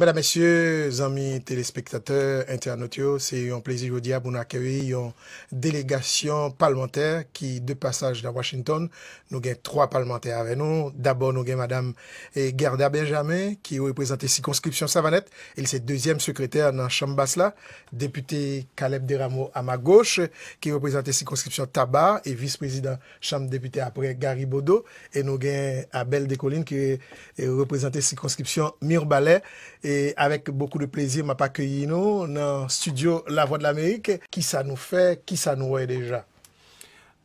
Mesdames, Messieurs, amis téléspectateurs, internautes, c'est un plaisir aujourd'hui pour nous accueillir une délégation parlementaire qui, de passage dans Washington, nous avons trois parlementaires avec nous. D'abord, nous avons Madame eh, Gerda Benjamin, qui représente la circonscription Savanette. Elle est deuxième secrétaire dans la Chambre basse Député Caleb Deramo à ma gauche, qui représente la circonscription Tabar et vice-président Chambre députée après Gary Bodo. Et nous avons Abel Descollines, qui eh, représente la circonscription Mirbalet. E avèk bèkou de plèzi m ap akèyi nou nan studio La Voix de l'Amérique. Ki sa nou fè, ki sa nou wè deja?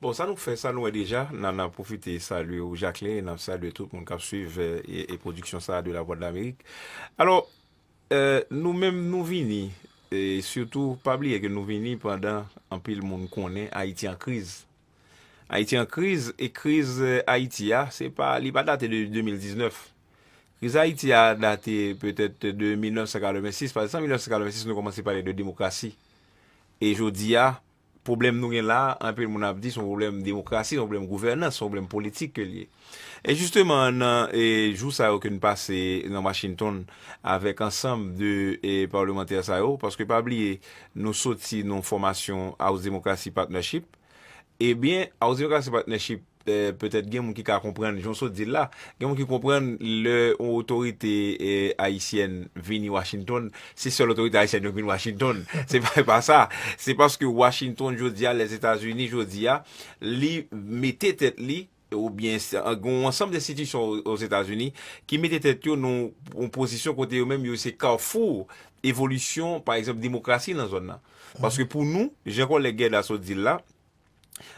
Bon, sa nou fè, sa nou wè deja. Nan nan profite salu ou jacle, nan salu tout moun kap suiv e prodüksyon sa de La Voix de l'Amérique. Alors, nou mèm nou vini, e soutou pabli eke nou vini padan anpil moun konen Haitien kriz. Haitien kriz e kriz Haitia, se pa li pa date de 2019. Se pa li pa date de 2019. Riza iti a date peut-et de 1946, par exemple, en 1946, nou komansi pale de demokrasi. E jodi a, problem nou gen la, anpe moun ap di son problem demokrasi, son problem gouvernance, son problem politik ke li. E justeman, nan, e jou sa yo ke nou pase nan Washington avek ansam de parlamenter sa yo, oh, paske pa abliye nou soti nou formasyon House Democracy Partnership, e bien, House Democracy Partnership Euh, Pe tèt gen moun ki ka kompren, joun sot dil la, gen moun ki kompren le otorite euh, Haitien vini Washington, se sol otorite Haitien vini Washington, se pa sa, se paske Washington, joun dia, les Etats-Unis, joun dia, li mette tèt li, ou bien, goun ansam de sitisyon os Etats-Unis, ki mette tèt yo nou, ou posisyon kote yo men, yo se ka fo, evolisyon, par exemple, demokrasi nan zon nan, paske pou nou, jen kon le gen la sot dil la,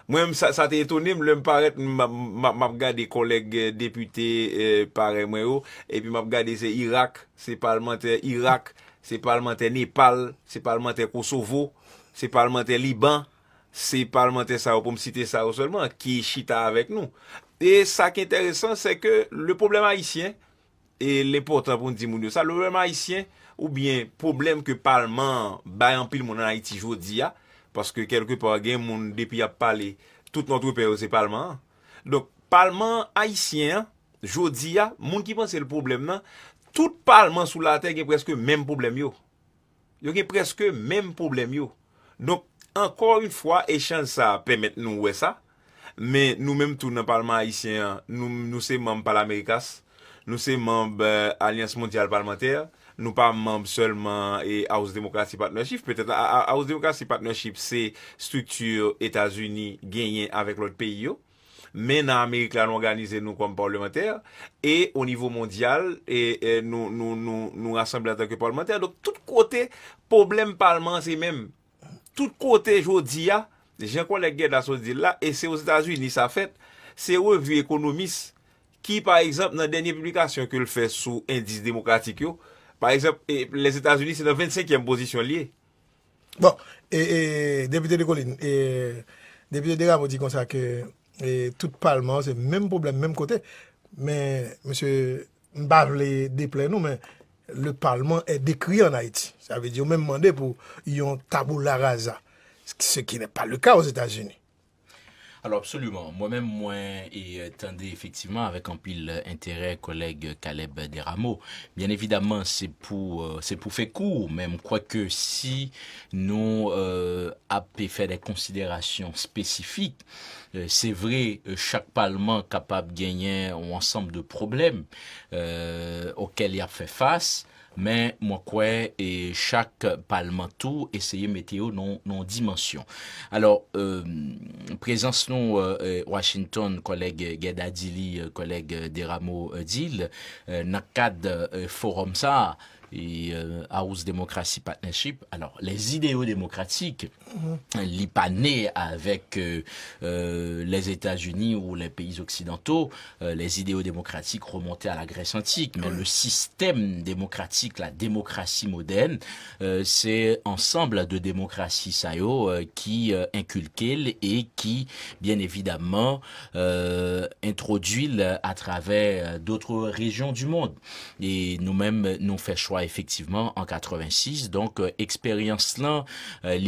Mwen m sa te etonim, lèm paret m ap gade koleg eh, depute eh, pare mwen yo, epi m ap gade se Irak, se parlmante eh, Irak, se parlmante Nepal, se parlmante Kosovo, se parlmante Liban, se parlmante Saro, pou m site Saro solman, ki chita avek nou. E sa ki enteresan se ke le problem haisyen, e le potan pou m di moun yo sa, le problem haisyen ou bien problem ke parlman bayan pil moun anay ti jodi ya, Paske kelkepwa gen moun depi ap pale, tout noutro peyo se palman. Dok palman Haitien, jodi ya, moun ki panse l problem nan, tout palman sou la tey ge preske menm problem yo. Yo ge preske menm problem yo. Dok, ankor yon fwa, Echan sa pemet nou we sa, men nou menm tou nan palman Haitien, nou se moun pal Amerikas, nou se euh, moun Alians Montial Parlamenter, nou pa mamb selman e House Democracy Partnership, petète a House Democracy Partnership se strukture Etats-Unis genyen avèk lòt peyo, men nan Amerik la nou anganize nou kom parlamentèr, e o nivou mondial, e, e nou asemble atakè parlamentèr, dok tout kote probleme parlement se mèm, tout kote jò diya, jen kwa lè gèd la sò di la, e se ou Etats-Unis sa fèt, se ou vye ekonomis, ki par exemple nan denye publikasyon ke l fè sou indis demokratik yo, Par exemple, les États-Unis, c'est la 25e position liée. Bon, et, député de Colline, et, député de dit comme ça que tout parlement, c'est le même problème, même côté. Mais, monsieur, je ne nous, mais le parlement est décrit en Haïti. Ça veut dire, même demandé pour y tabou la rasa. Ce qui n'est pas le cas aux États-Unis. Alors absolument. Moi-même, moi, et attendez euh, effectivement avec un pile intérêt collègue Caleb Deramo. Bien évidemment, c'est pour euh, faire court, même quoique si nous euh, avons fait des considérations spécifiques, c'est vrai, chaque parlement capable de gagner un ensemble de problèmes auxquels il a fait face. men mwen kwe e chak palman tou eseye meteo non, non dimensyon. Alors, euh, prezans nou euh, e, Washington, koleg Geda Dili, koleg Deramo Dil, euh, nakad forum sa, et euh, House Democracy Partnership. Alors, les idéaux démocratiques, mmh. Euh, l'IPANé avec euh, euh, les États-Unis ou les pays occidentaux, les idéaux démocratiques remontaient à la Grèce antique, mais mm-hmm. le système démocratique, la démocratie moderne, c'est ensemble de démocraties sayo qui inculquent et qui, bien évidemment, introduisent à travers d'autres régions du monde. Et nous-mêmes, nous faisons choix effectivement en 86. Donc, euh, expérience là, euh, lui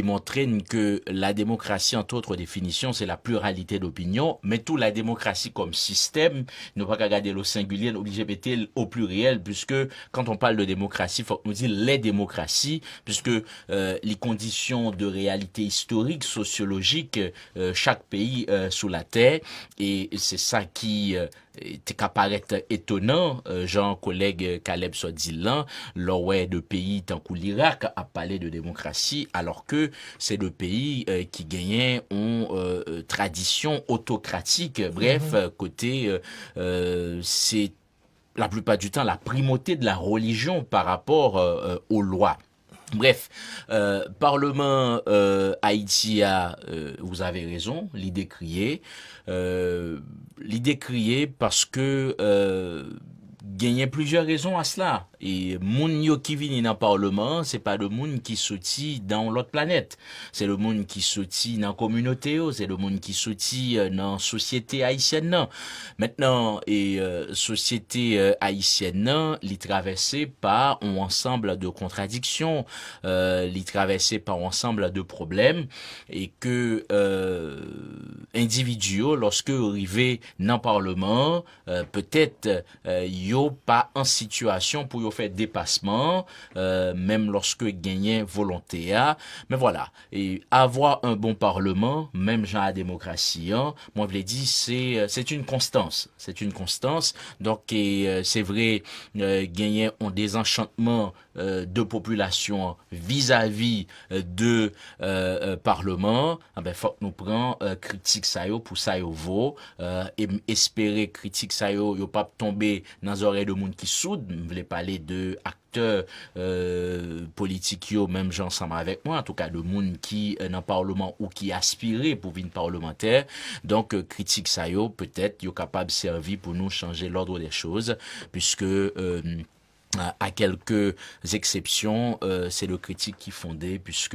que la démocratie, entre autres définitions, c'est la pluralité d'opinion, mais tout la démocratie comme système, ne pas regarder le singulier, obligé de au pluriel, puisque quand on parle de démocratie, faut nous dire les démocraties, puisque euh, les conditions de réalité historique, sociologique, euh, chaque pays sous la terre, et c'est ça qui te ka paraître étonnant, euh, jan collègue euh, Caleb, Sodilan, de pays tant que l'Irak a parlé de démocratie, alors que c'est le pays euh, qui gagnait, ont tradition autocratique. bref, mhm. côté, c'est la plupart du temps la primauté de la religion par rapport aux lois. Bref, euh, Parlement euh, Haïti a, euh, vous avez raison, l'idée criée. Euh, l'idée criée parce que euh, gagnait plusieurs raisons à cela. Et moun yo qui vini dans Parlement, c'est pas le monde qui sortit dans l'autre planète. C'est le monde qui sortit dans la communauté, c'est le monde qui sortit euh, dans société haïtienne. Maintenant, et euh, société euh, haïtienne, nan, li par un ensemble de contradictions, euh, traverser par un ensemble de problèmes, et que euh, lorsque arrivé dans Parlement, peut-être pas en situation pour faire dépassement, euh, même lorsque gagner volonté Mais voilà, et avoir un bon parlement, même genre la démocratie, hein, moi je l'ai dit, c'est euh, c'est une constance, c'est une constance. Donc euh, c'est vrai, euh, gagner un désenchantement de population vis-à-vis de parlement, Il ah ben faut que nous prend critique ça yo pour ça yo vaut, et espérer critique ça yo yo pas tomber dans le oreilles de monde qui soudent. ne voulais parler de acteurs euh, même yo, menm avec moi, en tout cas tout monde qui est euh, dans le Parlement ou qui aspire pour euh, ça y est. peut-être, peut-être, capable de servir pour nous changer l'ordre des choses, puisque... Euh, à quelques exceptions, c'est le critique qui fondait, puisque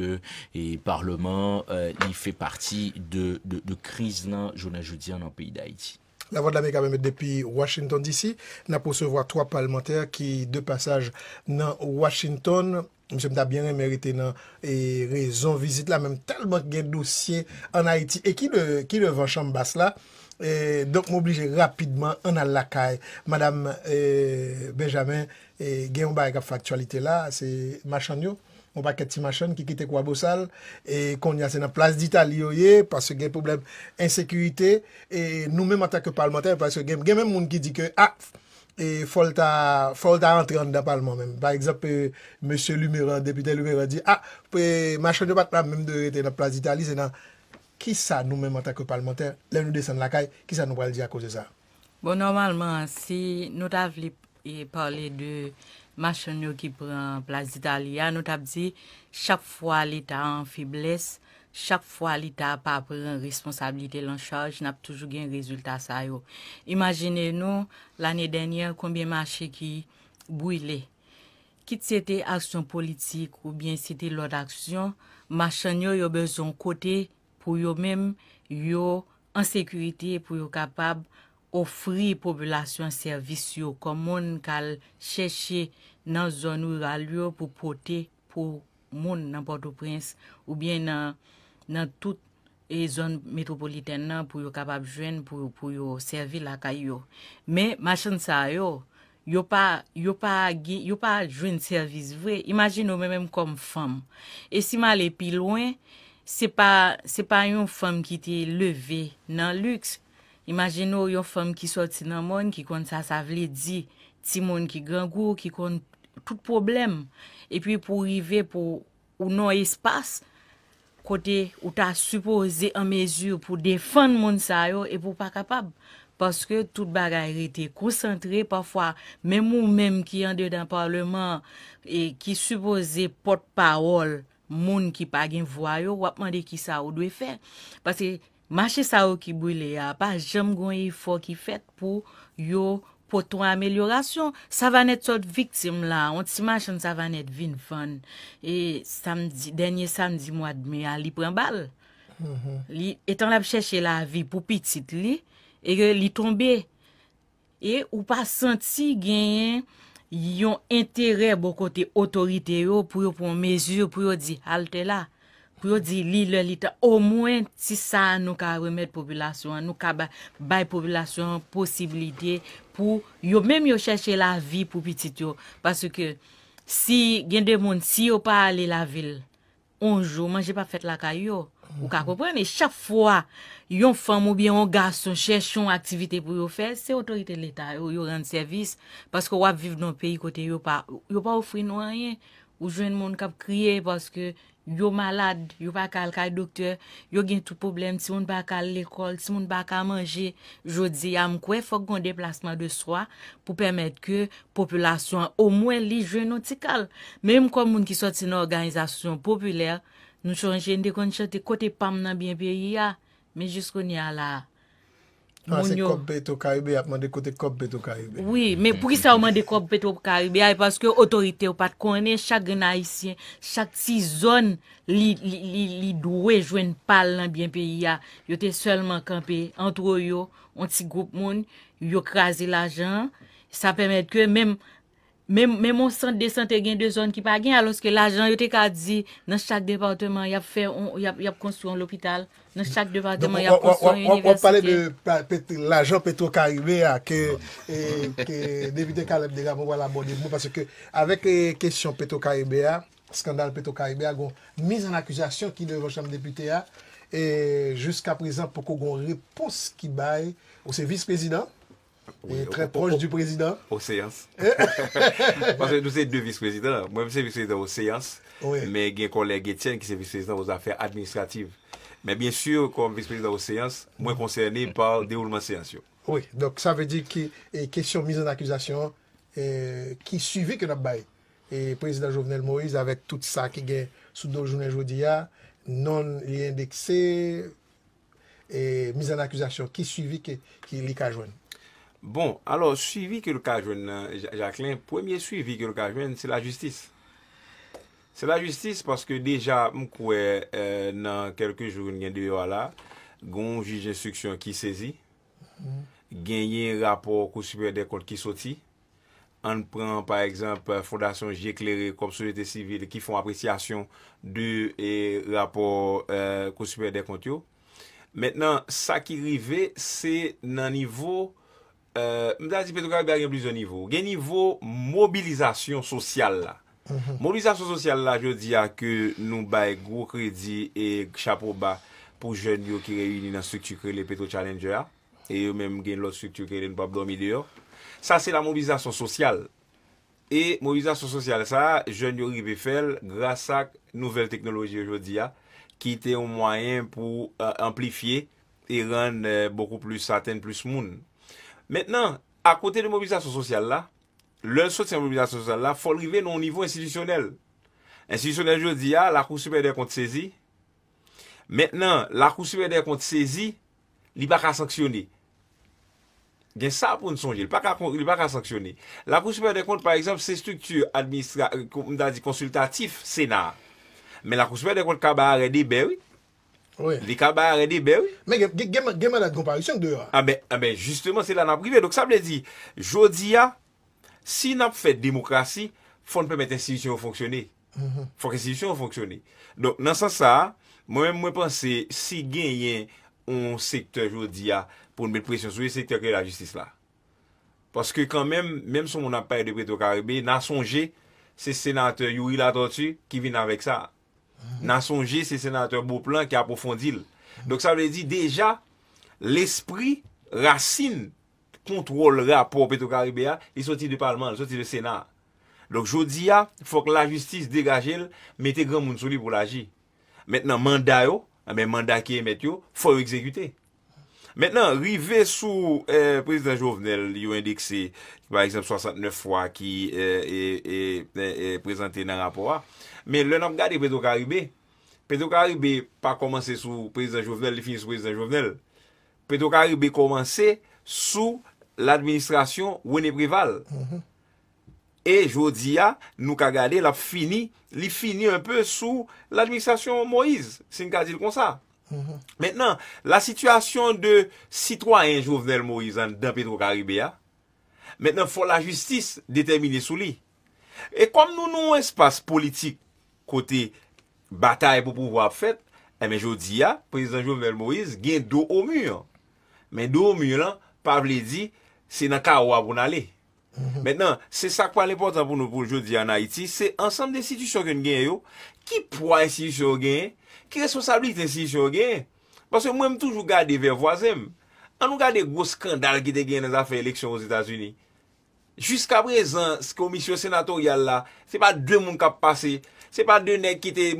le Parlement, il fait partie de, de, de crise, je dans le pays d'Haïti. La vode la mè ka mè mè depi Washington D.C. na posevwa 3 palmentèr ki de passage nan Washington. Mse mta byen remerite nan rezon vizit la mèm talman gen dosye an Haiti. E ki le vanshan bas la, donk m'oblije rapidman an al lakay. Madame euh, Benjamin, gen mba ek ap faktualite la, se machan yo? ou pa ket ti machan ki kite kwa bousal, e kon yase nan plaz di tali yo ye, paske gen problem ensekuité, e nou men mwata ke palmater, paske gen men mwoun ki di ke, a, e folta antren nan palman men, pa ekzap pe M. Lumira, depite Lumira di, a, pe machan yo batman men de rete nan plaz di tali, senan, ki sa nou men mwata ke palmater, lè nou desen lakay, ki sa nou wale di a kouze sa? Bon, normalman, si nou ta vli pale de... Machan yo ki pran plaz italyan, nou tap di chak fwa li ta an fibles, chak fwa li ta pa pran responsabilite lan chaj, nap toujou gen rezultat sa yo. Imaginè nou l'anè denyen, konbyen machè ki bouyle. Kit sete aksyon politik ou bien sete lot aksyon, machan yo yo bezon kote pou yo menm yo ansekurite pou yo kapab ofri populasyon servis yo kon moun kal cheshe nan zon ou ralyo pou pote pou moun nan Port-au-Prince ou bien nan nan tout e zon metropolitane nan pou yo kapab jwen pou yo servi lakay yo. Me, machan sa yo, yo pa jwen servis vre, imagine ou men menm kon fom. E si ma le pi loin, se pa yon fom ki te leve nan lüks Imagin nou yon fem ki sot ti nan moun, ki kon sa, sa vle di, ti moun ki gangou, ki kon tout problem. E pi pou rive pou ou nou espas, kote ou ta suppose en mezur pou defan moun sa yo, e pou pa kapab. Paske tout bagay rete, konsantre, pafwa, menmou menm ki yande dan parleman, e ki suppose pot parol, moun ki pa gen vwa yo, wap mande ki sa ou dwe fe. Paske, Mache sa ou ki bwile ya, pa jem gwen yi fok ki fet pou yo poton ameliorasyon. Sa van et sot viktim la, on ti mache an sa van et vin fon. E denye samdi mwad me a li prembal. Mm-hmm. Li etan la pcheche la vi pou pitit li, e ge li tombe. E ou pa senti genyen yon entere bo kote otorite yo pou yo pon mezur pou yo di halte la. pou yo di li lè lita, ou mwen si sa nou ka remèd populasyon, nou ka bay populasyon, posibilite pou, yo mèm yo chèche la vi pou pitit yo, paske si gen de moun, si yo pa ale la vil, onjou, man jè pa fèt la kay yo, ou ka kompwene, chak fwa yon fam ou bien yon gaston chèche yon aktivite pou yo fè, se otorite l'Etat yo yon rende servis, paske wap viv nou peyi kote, yo pa ofri nou a yon, Ou jwen moun kap kriye paske yo malade, yo pa kal kal dokte, yo gen tout problem, si moun pa kal l'ekol, si moun pa kal manje, jodi yam kwe fok kon deplasman de swa pou pwemet ke populasyon o mwen li jwen noutikal. Menm kon moun ki sot in organizasyon populer, nou chanjen de kon chate kote pam nan bien biye yi ya, men jis kon yi ala. Pase ah, kop peto karibè apman dekote kop peto karibè. Oui, men pou ki sa ouman dekop peto karibè, ay ah, paske otorite ou pat konen chak genayisyen, chak si zon li dwe jwen pal nan bien peyi ya, yo te selman kanpe, antro yo, onti goup moun, yo krasi la jan, sa pemet ke menm, Men monsante de sante gen de zon ki pa gen aloske la jan yote ka di nan chak departement yap konstou an l'opital, nan chak departement yap konstou an yoniversite. On pale de la jan Petro Karime a ke devite kalem de la mou ala boni mou parce ke avek e euh, kesyon Petro Karime a, skandal Petro Karime a, goun miz an akuzasyon ki nou yon chanm depute a, e jusqu'a prezant poko goun repons ki bay ou se vice-prezident, Trè proj du prezident Ou seyans eh, eh, eh, Nou sey de vice-prezident Mwen sey vice-prezident ou seyans Mwen gen konler gen tsen ki sey vice-prezident ou zafè administrativ Men bien sur kon vice-prezident ou seyans Mwen konserni par devoulman seyans Oui, donc sa vè di Kèsyon mizan akuzasyon Ki suivi ke rap bay Prezident Jovenel Moïse avèk tout sa Ki gen soudo jounen jodi ya Non li endekse Mizan akuzasyon Ki suivi ke li kajwen Bon, alo, suivi ke l'okajwen, Jacqueline, premye suivi ke l'okajwen, se la justis. Se la justis, paske deja mkwe euh, nan kelke joun gen diyo ala, gon jije suksyon ki sezi, genye rapor kousipè dekont ki soti, an pran, par ekzamp, fondasyon jekleri kom sojetè sivil ki fon apresyasyon de rapor kousipè dekont yo. Mètnen, sa ki rive, se nan nivou Euh, mdazi petro kak be a gen blizou nivou gen nivou mobilizasyon sosyal mobilizasyon sosyal la jodi a ke nou bay gwo kredi e chapo ba pou jen yo kere yon ina struktu kre le petro challenger e yo menm gen lot struktu kre yon pap do midi yo sa se la mobilizasyon sosyal e mobilizasyon sosyal sa jen yo ribe fel grasa nouvel teknoloji yo jodi a ki te ou mwayen pou euh, amplifiye e ren euh, beaucoup plus saten plus moun Mètnen, a kote de mobilisasyon sosyal non ah, la, lèl sosyal mobilisasyon sosyal la, fòl rive nou nivou institisyonel. Institisyonel jò di a, la kouspe de kont sezi, mètnen, la kouspe de kont sezi, li ba ka saksyonè. Gen sa pou n sonje, li ba ka saksyonè. La kouspe de kont, par exemple, se struktur konsultatif, sena, mètnen, la kouspe de kont kabare de beri, Lè ka bay arède, bè wè. Mè genman dat komparisyon k dewa. A mè, a mè, ah ah justement, se la nan prive. Dok sa mè di, jodi ya, si nan p fèt demokrasi, fòn pèmèt en sivisyon fònksyonè. Fòn kè sivisyon fònksyonè. Don, nan san sa, mè mè mwen panse, si genyen on sektè jodi ya, pou mè presyon sou, sektè kè la justis la. Paske kan mèm, mèm son moun ap paye de preto karibè, nan sonje, se senatè yowil la droti ki vin avèk sa. Nan sonje se senateur Boplant ki apofondil. Dok sa wè di deja, l'esprit racine kontrol rapor Petro-Karibéa, li soti de parlement, li soti de senat. Dok jodi ya, fòk la justis degajel, mette gran moun soli pou la ji. Mètnen manda yo, mè eh manda ki emet yo, fòk yo exekute. Mètenan, rive sou eh, prezident Jovenel yon indekse, par exemple, 69 fwa ki eh, eh, prezente nan raporat, mè lè nan gade pe do ka rive, pe do ka rive pa komanse sou prezident Jovenel, li mm-hmm. fini sou prezident Jovenel, pe do ka rive komanse sou l'administrasyon wène prival. E jodi ya, nou ka gade, li fini un peu sou l'administrasyon Moïse, se n ka dil kon sa. Mètenan mm-hmm. la situasyon de sitwanyen Jouvenel Moïse an Dampetro Karibè ya Mètenan fò la justis detèminè sou li E kom nou nou espas politik kote bataye pou pou wap fèt E eh men jodi ya, Prisdan Jouvenel Moïse gen do omyon Men do omyon an, pable di, senaka waboun ale Mè nan, se sa kwa lè portan pou nou poujou di an Haiti, se ansanm de siti chokyon gen yo, ki pwa esi chokyon, ki responsabilite esi chokyon. Pwase mwen m toujou gade vervoazem, an nou gade gwo skandal ki te gen nan zafè eleksyon ou Etats-Unis. Juska prezant, sko misyon senatorial la, se pa dè moun kap pase, se pa dè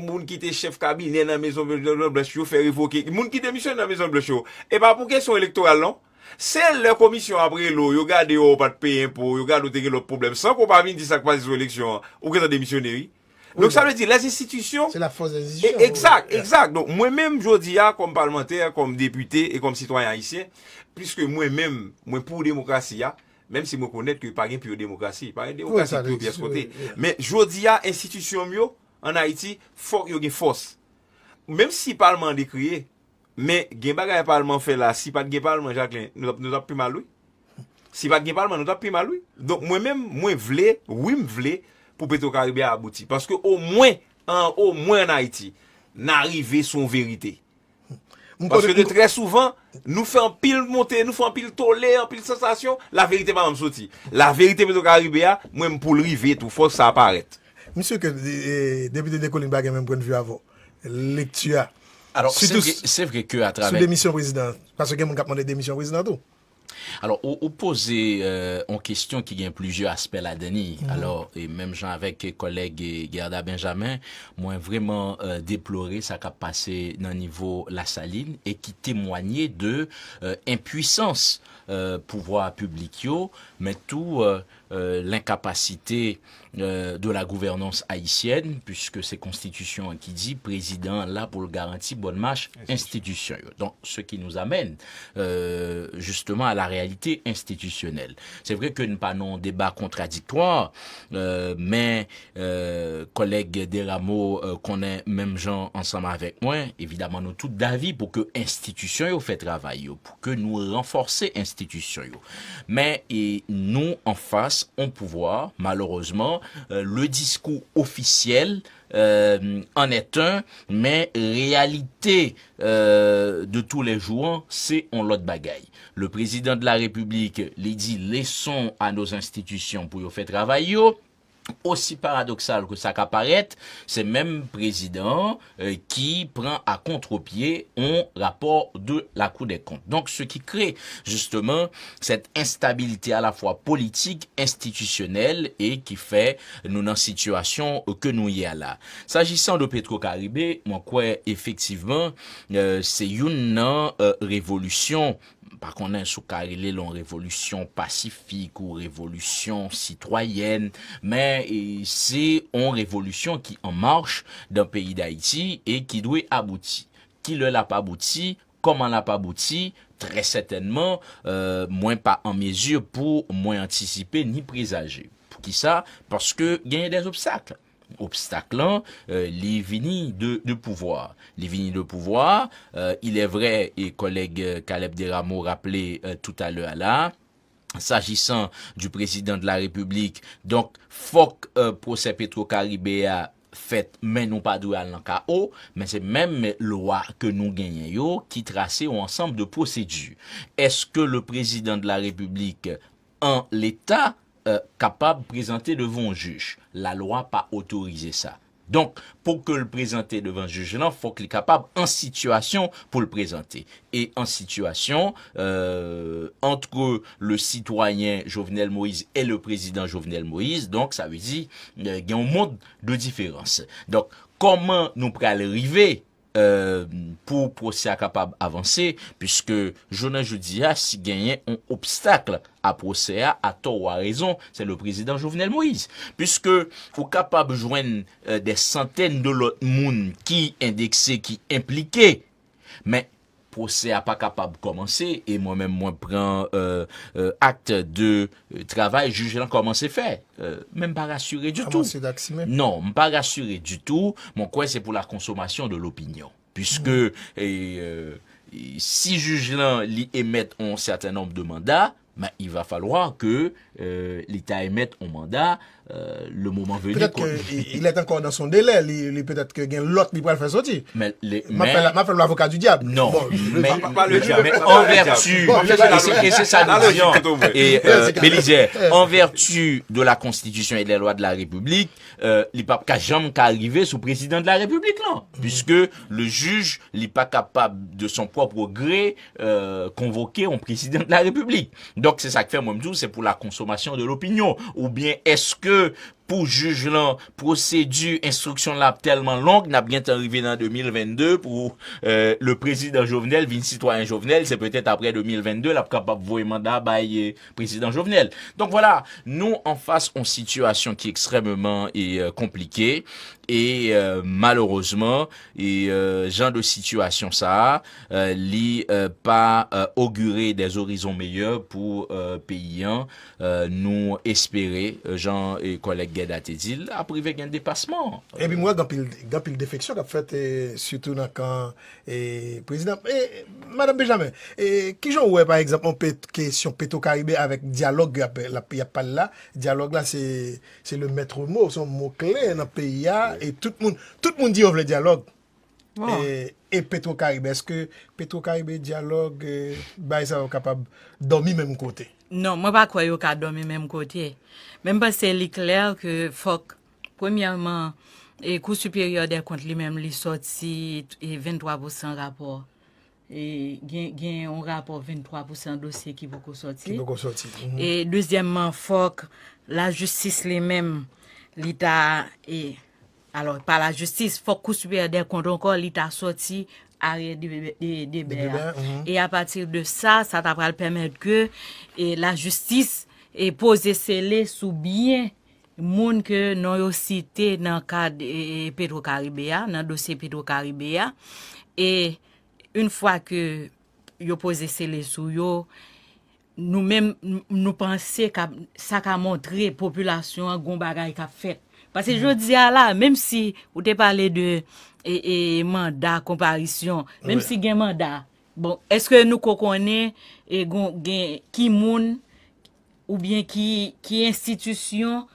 moun ki te chef kabine nan mezon blesho, fè revoke, moun ki te misyon nan mezon blesho. E pa pou kesyon elektoral nan? Sè lè komisyon apre lò, yo gade yo pat pe impò, yo gade ou te gen lò problem, san kon pa min disak pas diso eleksyon, ou gen sa demisyoneri. Donc sa mwen di, la zistitisyon... Se la fòs la zistitisyon. Eksak, eksak. Mwen mèm jodi ya ah, kom parlamentèr, kom deputè, e kom sitwanyan hisyen, piske mwen mèm, mwen pou demokrasi ya, ah, mèm si mwen konèt ki yon pa gen piyo demokrasi, yon pa gen demokrasi piyo piyò skote. Mèm jodi ya, institisyon myo, an Haiti, fòk yon gen fòs. Mèm si parlement de kriye, Men gen bagay apalman m'm fè la, si pat gen palman, Jacqueline, nou tap pi maloui. Si pat gen palman, nou tap pi maloui. Donk mwen men mwen vle, wim vle, pou peto Karibia abouti. Paske ou mwen, ou mwen naiti, n'arive son verite. Paske de tre souvan, nou fè an pil monte, nou fè an pil tole, an pil sensasyon, la verite pa mwen msoti. La verite peto Karibia, mwen mpoulrive, tou fòs sa aparet. Misyon ke debite de kolin bagay mwen prenvi avon, lektua. Sou demisyon vwezidant. Kwa se gen moun kapman de demisyon vwezidant ou? Alors, au poser euh, en question qui gagne plusieurs aspects la Denis, mm -hmm. Alors, et même Jean avec collègue Gerda Benjamin, moi vraiment euh, déploré ça capacité passé dans niveau la saline et qui témoignait de euh, impuissance pouvoir public mais tout l'incapacité de la gouvernance haïtienne, puisque c'est constitution qui dit président là pour le garantir bonne marche institution. Donc, ce qui nous amène justement à la la réalité institutionnelle. C'est vrai que nous pas un débat contradictoire, euh, mais euh, des rameaux qu'on même gens ensemble avec moi, évidemment nous tous d'avis pour que institution fait travail, pour que nous renforcer institution. Mais nous en face, on pouvoir malheureusement euh, le discours officiel euh, en est un, mais réalité euh, de tous les jours, c'est on l'autre bagaille. Le président de la République, l'a dit, laissons à nos institutions pour y faire travailler aussi paradoxal que ça qu'apparaît, c'est même président euh, qui prend à contre-pied un rapport de la Cour des comptes. Donc ce qui crée justement cette instabilité à la fois politique, institutionnelle et qui fait nous dans situation que nous y a là. S'agissant de Petro-Caribé, moi quoi effectivement euh, c'est une euh, révolution par contre, sous carré, l'on révolution pacifique ou révolution citoyenne, mais c'est une révolution qui en marche dans le pays d'Haïti et qui doit aboutir. Qui ne l'a pas abouti? Comment l'a pas abouti? Très certainement, euh, moins pas en mesure pour moins anticiper ni présager. Pour qui ça? Parce que a des obstacles obstacle euh, les vignes de, pouvoir. Les vignes de pouvoir, euh, il est vrai, et collègue euh, Caleb Deramo rappelait tout à l'heure là, s'agissant du président de la République, donc, FOC procès Petro-Caribéa fait mais non pas doué à KO, mais c'est même loi que nous gagnons qui un ensemble de procédures. Est-ce que le président de la République en l'état euh, capable de présenter devant un juge. La loi pas autorisé ça. Donc, pour que le présenter devant un juge, il faut qu'il est capable en situation pour le présenter. Et en situation, euh, entre le citoyen Jovenel Moïse et le président Jovenel Moïse, donc ça veut dire qu'il euh, y a un monde de différence. Donc, comment nous pourrions arriver euh, pour procès capable avancer puisque journée judia si a un obstacle à procéder à, tort ou à raison c'est le président Jovenel Moïse puisque faut capable de joindre euh, des centaines de l'autre monde qui indexé qui impliqué mais procès a pas capable de commencer et moi-même moi prends euh, euh, acte de euh, travail juge comment c'est fait même pas rassuré du ah, tout non pas rassuré du tout mon quoi c'est pour la consommation de l'opinion puisque mmh. si juge là émet un certain nombre de mandats mais il va falloir que euh, l'État émette un mandat euh, le moment venu. Peut-être qu'il est encore dans son délai, peut-être qu'il y que l'autre qui pourrait le faire sortir. Mais, m'appelle m'a fait l'avocat du diable. Non, mais, en vertu, et c'est ça et euh, en vertu de la Constitution et des lois de la République, euh, il pas qu'à jamais arriver sous président de la République, non mm-hmm. puisque le juge n'est pas capable de son propre gré euh, convoquer un président de la République. Donc, c'est ça que fait, moi, c'est pour la consommation de l'opinion. Ou bien, est-ce que pour juger procédure, procédure, la tellement tellement long, n'a bien arrivé dans 2022 pour euh, le président Jovenel, vin citoyen Jovenel, peut-être après 2022 là capable voye mandat le euh, président Jovenel. Donc voilà, nous en face on situation une est qui et extrêmement euh, et et euh, euh genre de situation ça li pas augurer des horizons meilleurs pour pays. Nous espérer, gens et collègues gen a te dil apri ve gen depasman. E bi mwen dan pil defeksyon tap fwete sutou nan kan prezident. Madame Benjamin, ki joun wè par exemple, on pe kèsyon peto karibè avèk diyalog apè, y apal la, diyalog la, se le mètrou mò, son mò kle, nan pe ya, et tout moun di avè le diyalog. E peto karibè, eske peto karibè, diyalog, bay sa wè kapab, dan mi mèm kotey. Non, mwen pa kwayo ka do men menm kote. Menm pa se li kler ke fok, kwenmyanman, e kou superior de kont li menm li soti, e 23% rapor. E gen yon rapor 23% dosye ki vokou soti. Ki vokou soti. Mhm. E dezyenman fok, la justis li menm li ta e. Alors, pa la justis, fok kou superior de kont ankor li ta soti, fok. arre debeya. E a patir de sa, sa ta pral pemet ke la justis e pose se le sou biyen moun ke nan yo site nan kad Petro Karibia, nan dosye Petro Karibia. E un fwa ke yo pose se le sou yo, nou mèm nou pense sa ka montre populasyon a goun bagay ka fet. Pase je mhm. diya la mèm si ou te pale de E, e mandat, komparisyon, menm si gen mandat, bon, eske nou kokone, e gen ki moun, ou bien ki institisyon,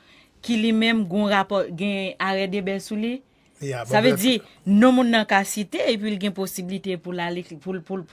ki li menm gen arede besou li? Bon, sa ve di, nou moun nan ka site, epil gen posibilite pou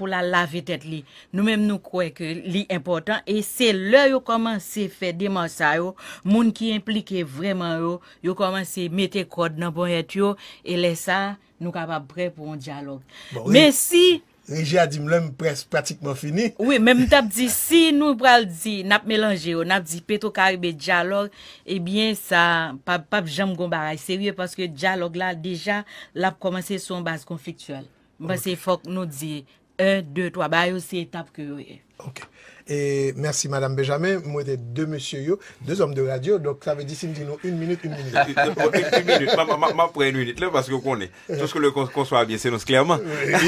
la lave tet li. Nou menm nou kwe ke li important, e se lè yo komanse fe demansa yo, moun ki implike vreman yo, yo komanse mete kod nan bon et yo, e lesa, Nou kap ap pre pou an diyalog. Men bon, si... Rijadim lèm pres pratikman fini. Oui, men mwen tap di si nou pral di nap melange yo, nap di peto karibè diyalog, ebyen eh sa pap jam gombaray. Seriè paske diyalog la, deja la p komanse son base konfliktuel. Mwen se fok nou di... un, deux, trois bah, c'est étape que oui. OK. Et merci, Madame Benjamin. Moi, j'étais deux messieurs, yo, deux hommes de radio. Donc, ça veut dire, si nous disons une minute, une minute. une minute. Je prends une minute, là, parce que qu'on est. Tout ce que le conçoit bien, c'est nous, clairement.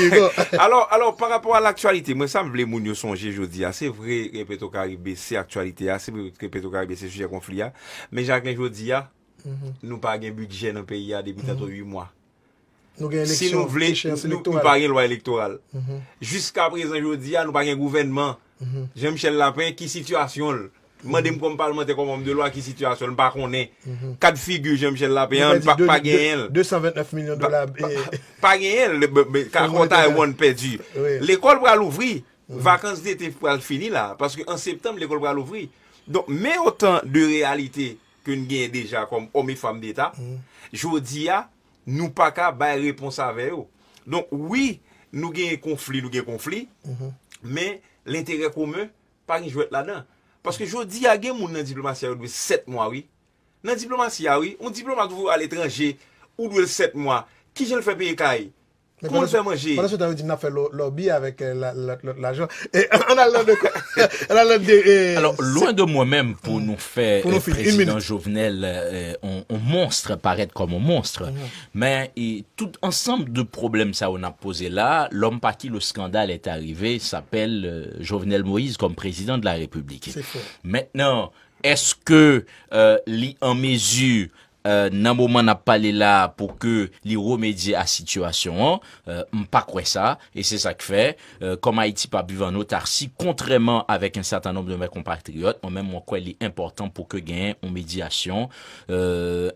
alors, alors, par rapport à l'actualité, moi, ça me voulait mon songer, je dis, c'est vrai, Répéto Caribé, c'est actualité, c'est vrai, Répéto Caribé, c'est sujet conflit, hein. mais Jacques, je dis, ah, mm-hmm. nous pas un budget dans le pays, ah, depuis 8 mm-hmm. mois. Si nou vle, nou pa gen lwa elektoral. Jusk apre zan jodi ya, nou pa gen gouvenman. Jean-Michel Lapin, ki situasyon l? Man dem kon palman te kon moun de lwa, ki situasyon l? Pa konen, kat figu Jean-Michel Lapin, pa gen el. 229 milyon dola. Pa gen el, kan kota yon pe di. L ekol pral ouvri, vakans de te pral fini la, paske an septem l ekol pral ouvri. Don, men otan de realite ke nou gen deja, kon omi fam deta, jodi ya, Nou pa ka baye reponsave yo. Donk, wii, nou gen konflik, nou gen konflik, men, l'intere kome, pari jwet la dan. Paske jw di agen moun nan diplomasyari dwe set mwa wii. Nan diplomasyari, ou diplomasyari al etranje, ou dwe set mwa, ki jel fe pe e ka yi? Pour le faire manger. on a fait lobby avec l'argent. Et on a l'air de, Alors, loin de moi-même pour mm. nous faire, pour président Jovenel, euh, un monstre, paraître comme un monstre. Mm. Mais, tout ensemble de problèmes, ça, on a posé là. L'homme par qui le scandale est arrivé s'appelle euh, Jovenel Moïse comme président de la République. C'est Maintenant, est-ce que, euh, en mesure Euh, nan mouman ap pale la pou ke li remedye a situasyon an, euh, m pa kwe sa, e se sa kwe, kom a iti pa buvan notar si kontreman avèk an satan nop de mè kompaktriyot, m mè mwen kwe li important pou ke gen an medyasyon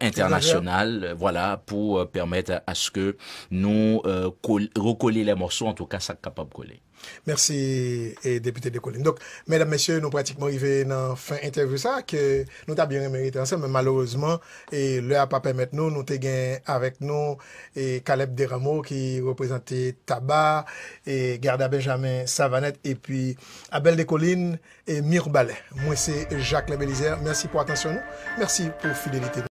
internasyonal, voilà, pou euh, permette aske nou rekole le morsou, an tou ka sa kapab kole. Mersi, eh, deputé de Colline. Donc, mesdames, messieurs, nous pratiquement y venons fin interview ça, que nous t'a bien remérité ensemble, mais malheureusement et eh, l'heure a pas permis de nous, nous t'aiguens avec nous, et eh, Caleb Deramo qui représentait Tabar et Garda Benjamin Savanet et puis Abel de Colline et Myrbalet. Moi, c'est Jacques Lebelizer. Mersi pour attention. Mersi pour fidélité.